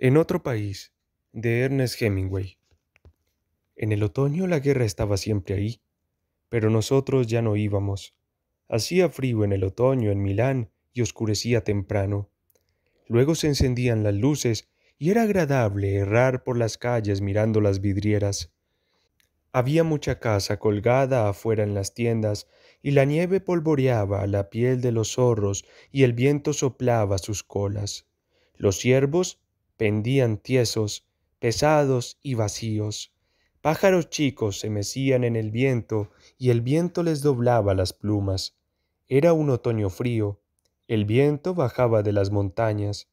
En otro país, de Ernest Hemingway. En el otoño la guerra estaba siempre ahí, pero nosotros ya no íbamos. Hacía frío en el otoño en Milán y oscurecía temprano. Luego se encendían las luces y era agradable errar por las calles mirando las vidrieras. Había mucha casa colgada afuera en las tiendas y la nieve polvoreaba la piel de los zorros y el viento soplaba sus colas. Los ciervos pendían tiesos, pesados y vacíos. Pájaros chicos se mecían en el viento y el viento les doblaba las plumas. Era un otoño frío. El viento bajaba de las montañas.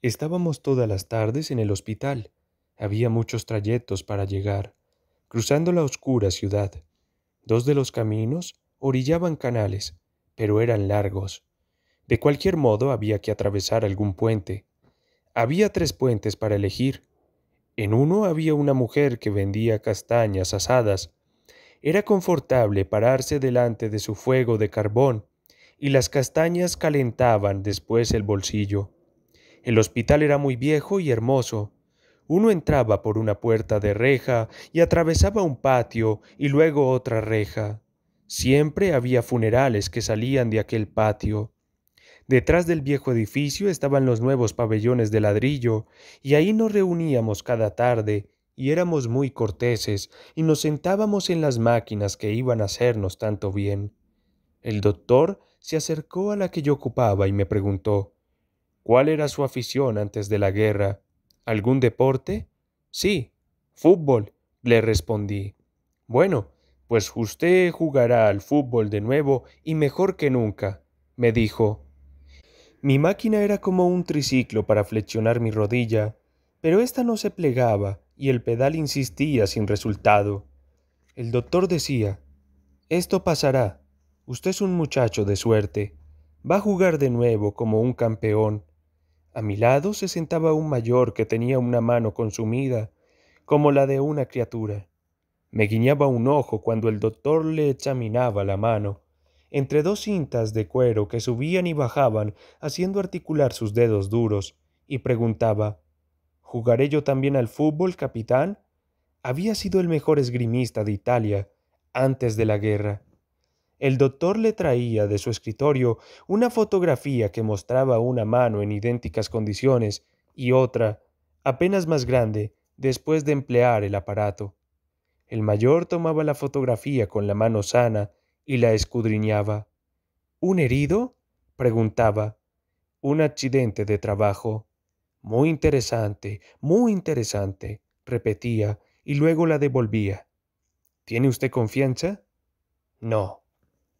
Estábamos todas las tardes en el hospital. Había muchos trayectos para llegar, cruzando la oscura ciudad. Dos de los caminos orillaban canales, pero eran largos. De cualquier modo había que atravesar algún puente. Había tres puentes para elegir. En uno había una mujer que vendía castañas asadas. Era confortable pararse delante de su fuego de carbón, y las castañas calentaban después el bolsillo. El hospital era muy viejo y hermoso. Uno entraba por una puerta de reja y atravesaba un patio y luego otra reja. Siempre había funerales que salían de aquel patio. Detrás del viejo edificio estaban los nuevos pabellones de ladrillo, y ahí nos reuníamos cada tarde, y éramos muy corteses, y nos sentábamos en las máquinas que iban a hacernos tanto bien. El doctor se acercó a la que yo ocupaba y me preguntó ¿Cuál era su afición antes de la guerra? ¿Algún deporte? Sí, fútbol, le respondí. Bueno, pues usted jugará al fútbol de nuevo y mejor que nunca, me dijo. Mi máquina era como un triciclo para flexionar mi rodilla, pero ésta no se plegaba y el pedal insistía sin resultado. El doctor decía, esto pasará. Usted es un muchacho de suerte. Va a jugar de nuevo como un campeón. A mi lado se sentaba un mayor que tenía una mano consumida, como la de una criatura. Me guiñaba un ojo cuando el doctor le examinaba la mano, entre dos cintas de cuero que subían y bajaban, haciendo articular sus dedos duros, y preguntaba ¿Jugaré yo también al fútbol, capitán? Había sido el mejor esgrimista de Italia antes de la guerra. El doctor le traía de su escritorio una fotografía que mostraba una mano en idénticas condiciones y otra, apenas más grande, después de emplear el aparato. El mayor tomaba la fotografía con la mano sana y la escudriñaba. ¿Un herido? preguntaba. Un accidente de trabajo. Muy interesante, muy interesante, repetía, y luego la devolvía. ¿Tiene usted confianza? No.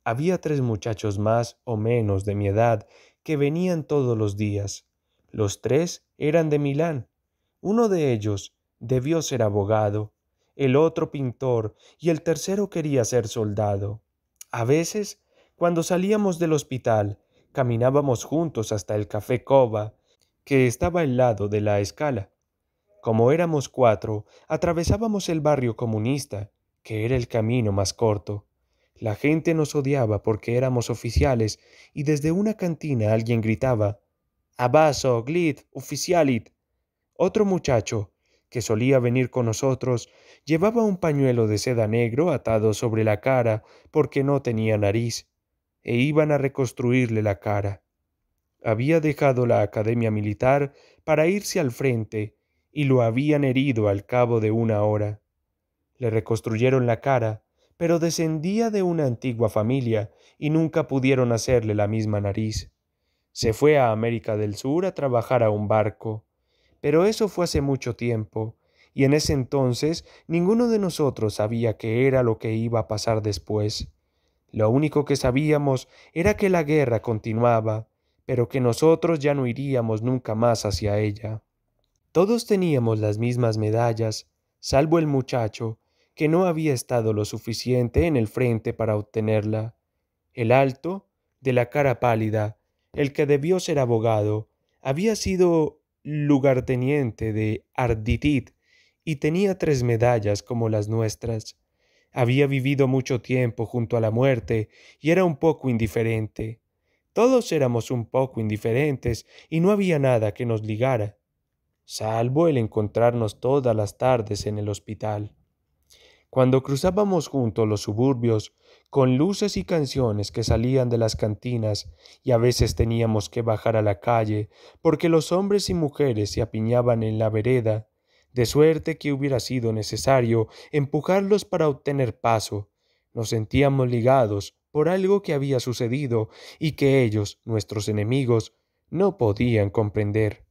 Había tres muchachos más o menos de mi edad que venían todos los días. Los tres eran de Milán. Uno de ellos debió ser abogado, el otro pintor y el tercero quería ser soldado. A veces, cuando salíamos del hospital, caminábamos juntos hasta el café Cova, que estaba al lado de la escala. Como éramos cuatro, atravesábamos el barrio comunista, que era el camino más corto. La gente nos odiaba porque éramos oficiales y desde una cantina alguien gritaba Abaso, ¡Glid! Oficialit. Otro muchacho, que solía venir con nosotros, llevaba un pañuelo de seda negro atado sobre la cara porque no tenía nariz, e iban a reconstruirle la cara. Había dejado la academia militar para irse al frente, y lo habían herido al cabo de una hora. Le reconstruyeron la cara, pero descendía de una antigua familia y nunca pudieron hacerle la misma nariz. Se fue a América del Sur a trabajar a un barco. Pero eso fue hace mucho tiempo, y en ese entonces ninguno de nosotros sabía qué era lo que iba a pasar después. Lo único que sabíamos era que la guerra continuaba, pero que nosotros ya no iríamos nunca más hacia ella. Todos teníamos las mismas medallas, salvo el muchacho, que no había estado lo suficiente en el frente para obtenerla. El alto, de la cara pálida, el que debió ser abogado, había sido lugarteniente de Arditit y tenía tres medallas como las nuestras. Había vivido mucho tiempo junto a la muerte y era un poco indiferente. Todos éramos un poco indiferentes y no había nada que nos ligara, salvo el encontrarnos todas las tardes en el hospital. Cuando cruzábamos juntos los suburbios, con luces y canciones que salían de las cantinas, y a veces teníamos que bajar a la calle, porque los hombres y mujeres se apiñaban en la vereda, de suerte que hubiera sido necesario empujarlos para obtener paso. Nos sentíamos ligados por algo que había sucedido y que ellos, nuestros enemigos, no podían comprender.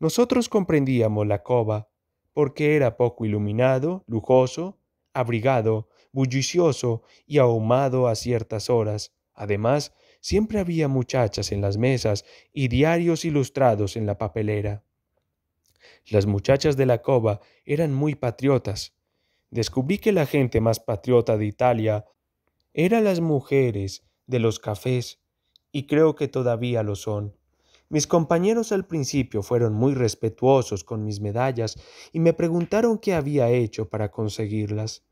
Nosotros comprendíamos la cova, porque era poco iluminado, lujoso, abrigado, bullicioso y ahumado a ciertas horas. Además, siempre había muchachas en las mesas y diarios ilustrados en la papelera. Las muchachas de la cova eran muy patriotas. Descubrí que la gente más patriota de Italia eran las mujeres de los cafés, y creo que todavía lo son. Mis compañeros al principio fueron muy respetuosos con mis medallas y me preguntaron qué había hecho para conseguirlas.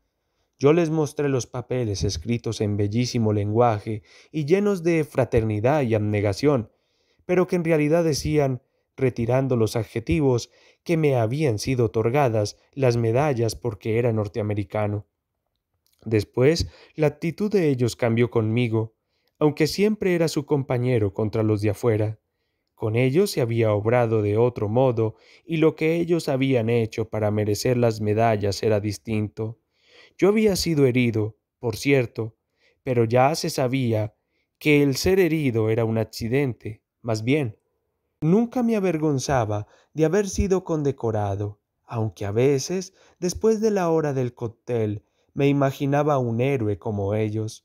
Yo les mostré los papeles escritos en bellísimo lenguaje y llenos de fraternidad y abnegación, pero que en realidad decían, retirando los adjetivos, que me habían sido otorgadas las medallas porque era norteamericano. Después, la actitud de ellos cambió conmigo, aunque siempre era su compañero contra los de afuera. Con ellos se había obrado de otro modo, y lo que ellos habían hecho para merecer las medallas era distinto. Yo había sido herido, por cierto, pero ya se sabía que el ser herido era un accidente, más bien. Nunca me avergonzaba de haber sido condecorado, aunque a veces, después de la hora del cóctel, me imaginaba un héroe como ellos.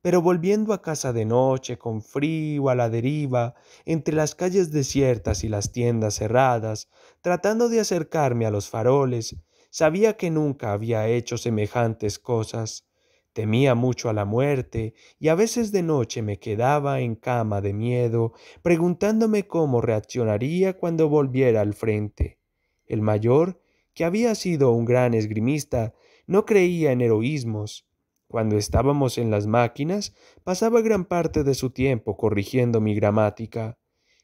Pero volviendo a casa de noche, con frío, a la deriva, entre las calles desiertas y las tiendas cerradas, tratando de acercarme a los faroles, sabía que nunca había hecho semejantes cosas. Temía mucho a la muerte y a veces de noche me quedaba en cama de miedo, preguntándome cómo reaccionaría cuando volviera al frente. El mayor, que había sido un gran esgrimista, no creía en heroísmos, cuando estábamos en las máquinas, pasaba gran parte de su tiempo corrigiendo mi gramática.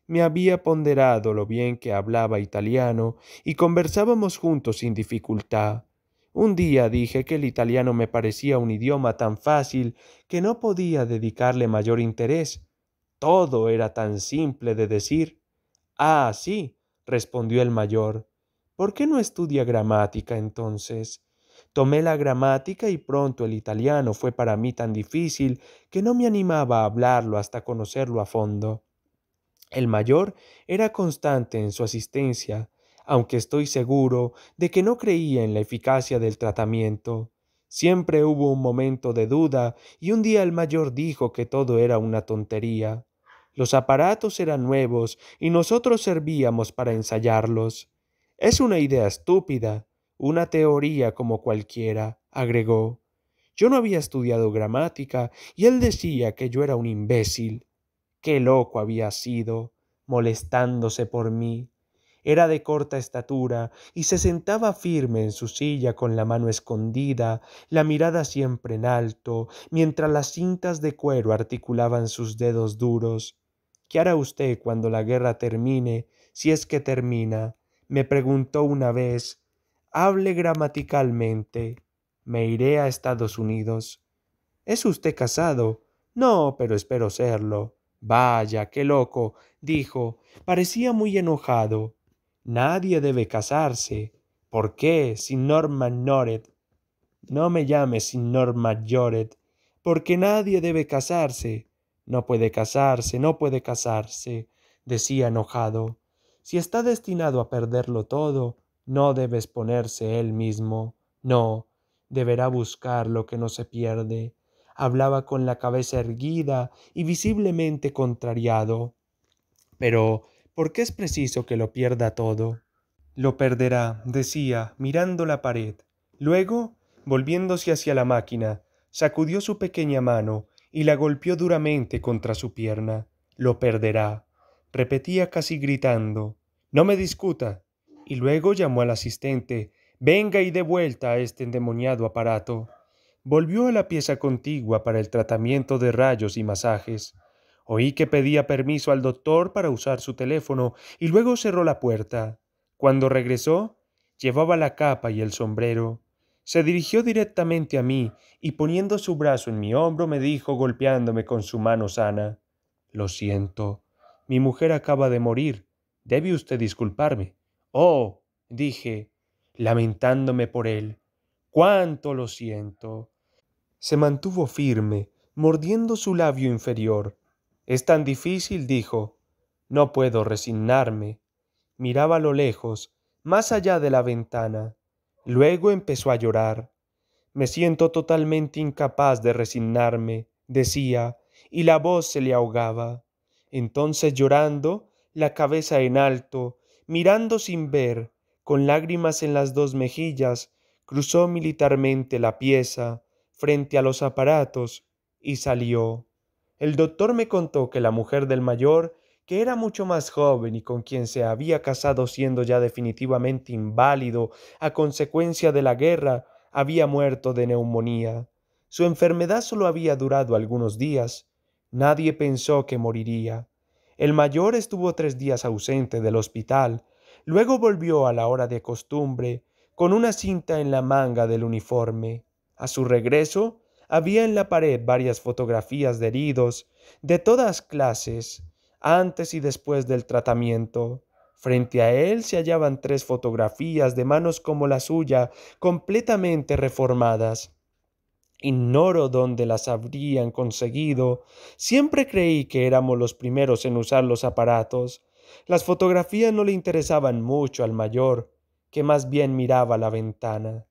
Me había ponderado lo bien que hablaba italiano y conversábamos juntos sin dificultad. Un día dije que el italiano me parecía un idioma tan fácil que no podía dedicarle mayor interés. Todo era tan simple de decir. Ah, sí, respondió el mayor. ¿Por qué no estudia gramática entonces? Tomé la gramática y pronto el italiano fue para mí tan difícil que no me animaba a hablarlo hasta conocerlo a fondo. El mayor era constante en su asistencia, aunque estoy seguro de que no creía en la eficacia del tratamiento. Siempre hubo un momento de duda y un día el mayor dijo que todo era una tontería. Los aparatos eran nuevos y nosotros servíamos para ensayarlos. Es una idea estúpida, una teoría como cualquiera, agregó. Yo no había estudiado gramática y él decía que yo era un imbécil. Qué loco había sido, molestándose por mí. Era de corta estatura y se sentaba firme en su silla con la mano escondida, la mirada siempre en alto, mientras las cintas de cuero articulaban sus dedos duros. ¿Qué hará usted cuando la guerra termine, si es que termina? me preguntó una vez, Hable gramaticalmente. Me iré a Estados Unidos. ¿Es usted casado? No, pero espero serlo. Vaya, qué loco, dijo. Parecía muy enojado. Nadie debe casarse. ¿Por qué, señor Manoret? No me llame Signor Mayoret, porque nadie debe casarse. No puede casarse, no puede casarse, decía enojado. Si está destinado a perderlo todo, no debes ponerse él mismo, no, deberá buscar lo que no se pierde. Hablaba con la cabeza erguida y visiblemente contrariado. Pero, ¿por qué es preciso que lo pierda todo? Lo perderá, decía, mirando la pared. Luego, volviéndose hacia la máquina, sacudió su pequeña mano y la golpeó duramente contra su pierna. Lo perderá. Repetía casi gritando. No me discuta y luego llamó al asistente Venga y dé vuelta a este endemoniado aparato. Volvió a la pieza contigua para el tratamiento de rayos y masajes. Oí que pedía permiso al doctor para usar su teléfono y luego cerró la puerta. Cuando regresó, llevaba la capa y el sombrero. Se dirigió directamente a mí y poniendo su brazo en mi hombro me dijo golpeándome con su mano sana Lo siento, mi mujer acaba de morir. Debe usted disculparme. Oh, dije, lamentándome por él, cuánto lo siento. Se mantuvo firme, mordiendo su labio inferior. Es tan difícil, dijo. No puedo resignarme. Miraba a lo lejos, más allá de la ventana. Luego empezó a llorar. Me siento totalmente incapaz de resignarme, decía, y la voz se le ahogaba. Entonces llorando, la cabeza en alto, mirando sin ver, con lágrimas en las dos mejillas, cruzó militarmente la pieza, frente a los aparatos, y salió. El doctor me contó que la mujer del mayor, que era mucho más joven y con quien se había casado siendo ya definitivamente inválido a consecuencia de la guerra, había muerto de neumonía. Su enfermedad solo había durado algunos días. Nadie pensó que moriría. El mayor estuvo tres días ausente del hospital, luego volvió a la hora de costumbre, con una cinta en la manga del uniforme. A su regreso, había en la pared varias fotografías de heridos, de todas clases, antes y después del tratamiento. Frente a él se hallaban tres fotografías de manos como la suya, completamente reformadas. Ignoro dónde las habrían conseguido. Siempre creí que éramos los primeros en usar los aparatos. Las fotografías no le interesaban mucho al mayor, que más bien miraba la ventana.